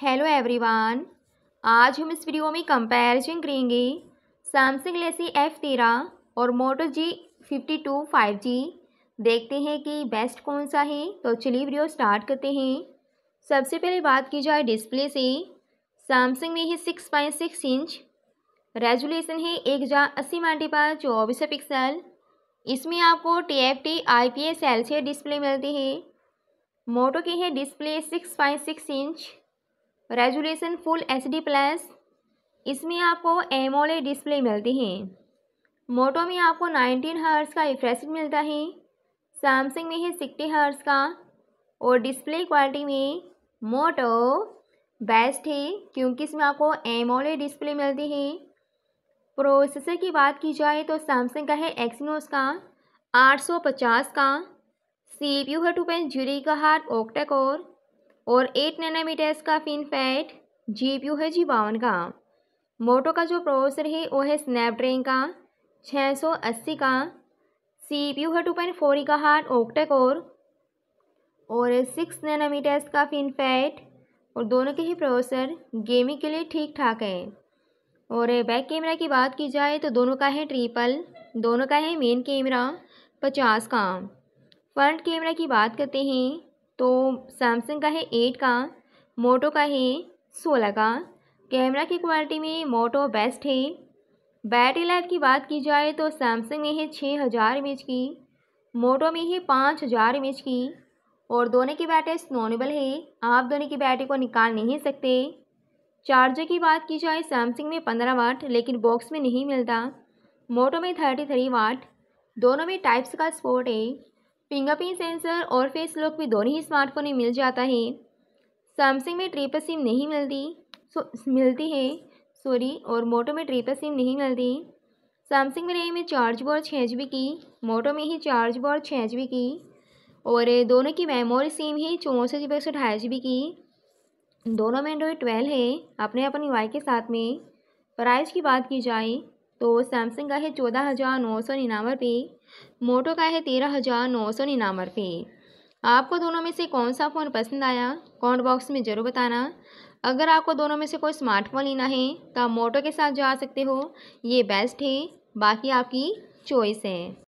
hello everyone आज हम इस वीडियो में कंपैरिजन करेंगे सैमसंग गलेक्सी एफ़ तेरह और Moto G fifty two five G देखते हैं कि बेस्ट कौन सा है तो चलिए वीडियो स्टार्ट करते हैं सबसे पहले बात की जाए डिस्प्ले से सैमसंग में ही six point six inch resolution है एक हज़ार अस्सी पर चौबीस पिक्सल इसमें आपको T F T I P S L C display मिलती है मोटो की है display six point six inch resolution full H D plus इसमें आपको एमोले डिस्प्ले मिलती है मोटो में आपको 19 हर्स का रिफ्रेश मिलता है सैमसंग में है सिक्सटी हर्स का और डिस्प्ले क्वालिटी में मोटो बेस्ट है क्योंकि इसमें आपको एमोले डिस्प्ले मिलती है प्रोसेसर की बात की जाए तो सैमसंग का है एक्सनोस का 850 का सीपीयू है टू पॉइंट जीरो का हार्ट ओक्टाकोर और एट नैनामीटर्स का फिन फिनफैट जीपीयू है जी बावन का मोटो का जो प्रोसेसर है वो है स्नैपड्रैगन का 680 का यू है टू पॉइंट फोर का हार्ट ओकटेक और सिक्स नैनामीटर्स का फैट और दोनों के ही प्रोसेसर गेमिंग के लिए ठीक ठाक है और बैक कैमरा की बात की जाए तो दोनों का है ट्रिपल दोनों का है मेन कैमरा पचास का फ्रंट कैमरा की बात करते हैं तो सैमसंग का है एट का मोटो का है सोलह का कैमरा की क्वालिटी में मोटो बेस्ट है बैटरी लाइफ की बात की जाए तो सैमसंग में है छः हज़ार एम की मोटो में है पाँच हज़ार एम की और दोनों की बैटरी स्नोनेबल है आप दोनों की बैटरी को निकाल नहीं सकते चार्जर की बात की जाए सैमसंग में पंद्रह वाट लेकिन बॉक्स में नहीं मिलता मोटो में थर्टी थ्री वाट दोनों में टाइप्स का स्पोर्ट है फिंगरप्रिंट सेंसर और फेस लॉक भी दोनों ही स्मार्टफोन में मिल जाता है सैमसंग में ट्रिपल सिम नहीं मिलती सो मिलती है सॉरी और मोटो में ट्रिपल सिम नहीं मिलती सैमसंग में रही में चार्ज बोर्ड छः जी की मोटो में ही चार्ज बोर्ड छः जी की और दोनों की मेमोरी सिम ही चौंसठ जी बी एक सौ ढाई जी की दोनों में एंड्रॉयड ट्वेल्व है अपने अपनी वाई के साथ में प्राइस की बात की जाए तो सैमसंग का है चौदह हज़ार नौ सौ निन्यानवे रुपये मोटो का है तेरह हज़ार नौ सौ निन्यानवे रुपये आपको दोनों में से कौन सा फ़ोन पसंद आया कमेंट बॉक्स में ज़रूर बताना अगर आपको दोनों में से कोई स्मार्टफोन लेना है तो आप मोटो के साथ जा सकते हो ये बेस्ट है बाकी आपकी चॉइस है